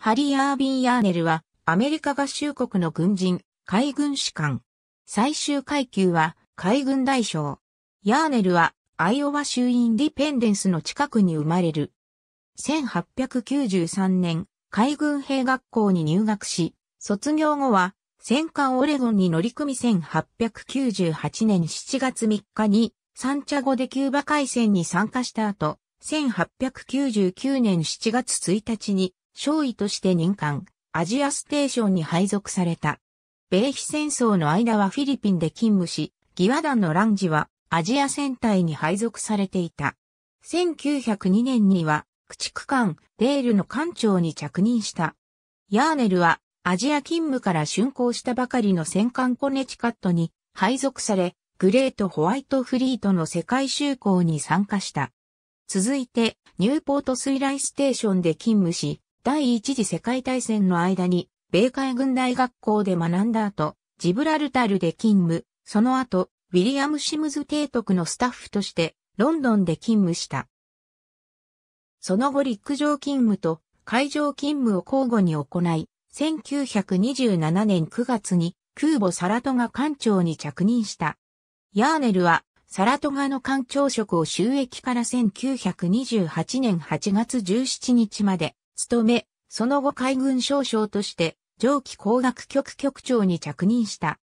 ハリー・アービン・ヤーネルは、アメリカ合衆国の軍人、海軍士官。最終階級は、海軍大将。ヤーネルは、アイオワ州インディペンデンスの近くに生まれる。1893年、海軍兵学校に入学し、卒業後は、戦艦オレゴンに乗り組み1898年7月3日に、サンチャゴでキューバ海戦に参加した後、1899年7月1日に少尉として任官、アジアステーションに配属された。米非戦争の間はフィリピンで勤務し、義和団の乱時はアジア戦隊に配属されていた。1902年には、駆逐艦、デールの艦長に着任した。ヤーネルは、アジア勤務から竣工したばかりの戦艦コネチカットに配属され、グレートホワイトフリートの世界就航に参加した。続いて、ニューポート水雷ステーションで勤務し、第一次世界大戦の間に、米海軍大学校で学んだ後、ジブラルタルで勤務、その後、ウィリアム・シムズ提督のスタッフとして、ロンドンで勤務した。その後陸上勤務と海上勤務を交互に行い、1927年9月に空母サラトガ艦長に着任した。ヤーネルはサラトガの艦長職を収益から1928年8月17日まで務め、その後海軍少将として上記工学局局長に着任した。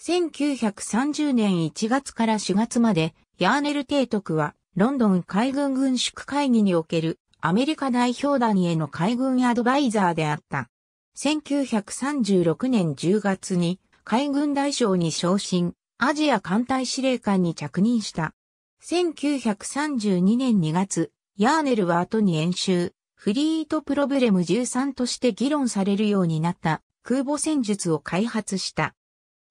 1930年1月から4月まで、ヤーネル提督は、ロンドン海軍軍縮会議におけるアメリカ代表団への海軍アドバイザーであった。1936年10月に海軍大将に昇進、アジア艦隊司令官に着任した。1932年2月、ヤーネルは後に演習、フリートプロブレム13として議論されるようになった空母戦術を開発した。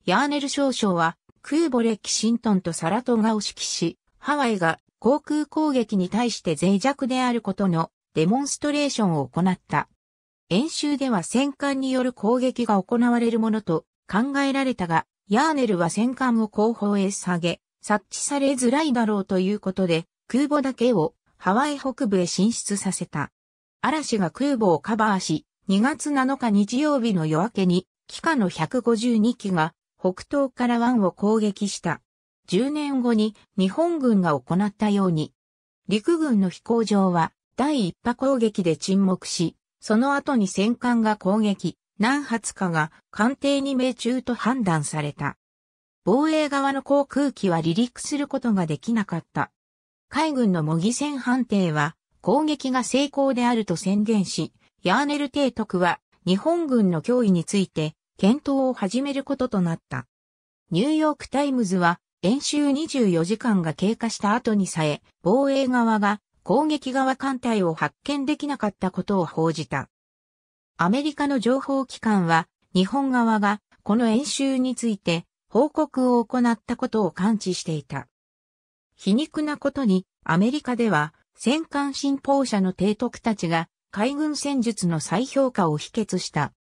ヤーネル少将は空母レキシントンとサラトガを指揮し、ハワイが航空攻撃に対して脆弱であることのデモンストレーションを行った。演習では戦艦による攻撃が行われるものと考えられたが、ヤーネルは戦艦を後方へ下げ、察知されづらいだろうということで、空母だけをハワイ北部へ進出させた。嵐が空母をカバーし、2月7日日曜日の夜明けに、機下の152機が北東から湾を攻撃した。10年後に日本軍が行ったように、陸軍の飛行場は第一波攻撃で沈黙し、その後に戦艦が攻撃、何発かが艦艇に命中と判断された。防衛側の航空機は離陸することができなかった。海軍の模擬戦判定は攻撃が成功であると宣言し、ヤーネル提督は日本軍の脅威について検討を始めることとなった。ニューヨークタイムズは演習24時間が経過した後にさえ、防衛側が攻撃側艦隊を発見できなかったことを報じた。アメリカの情報機関は、日本側がこの演習について報告を行ったことを感知していた。皮肉なことに、アメリカでは戦艦信奉者の提督たちが海軍戦術の再評価を否決した。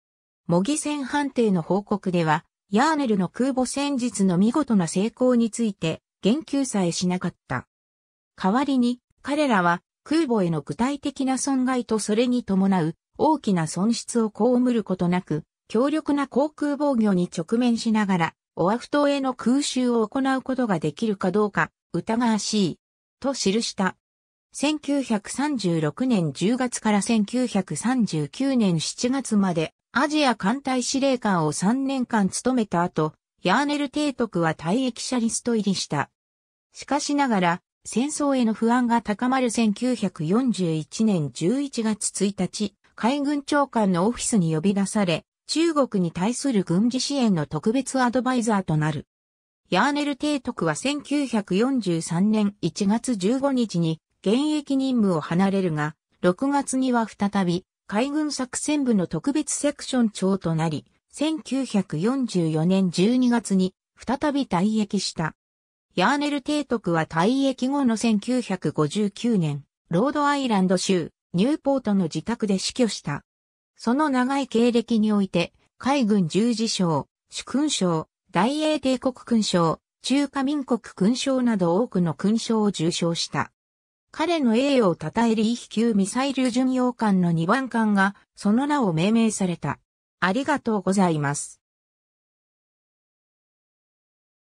模擬戦判定の報告では、ヤーネルの空母戦術の見事な成功について言及さえしなかった。代わりに、彼らは空母への具体的な損害とそれに伴う大きな損失を被ることなく、強力な航空防御に直面しながら、オアフ島への空襲を行うことができるかどうか疑わしい、と記した。1936年10月から1939年7月までアジア艦隊司令官を3年間務めた後、ヤーネル提督は退役者リスト入りした。しかしながら、戦争への不安が高まる1941年11月1日、海軍長官のオフィスに呼び出され、中国に対する軍事支援の特別アドバイザーとなる。ヤーネル提督は1943年1月15日に現役任務を離れるが、6月には再び、海軍作戦部の特別セクション長となり、1944年12月に再び退役した。ヤーネル提督は退役後の1959年、ロードアイランド州、ニューポートの自宅で死去した。その長い経歴において、海軍十字章、主勲章、大英帝国勲章、中華民国勲章など多くの勲章を受章した。彼の栄誉を称える一級ミサイル巡洋艦の2番艦が、その名を命名された。ありがとうございます。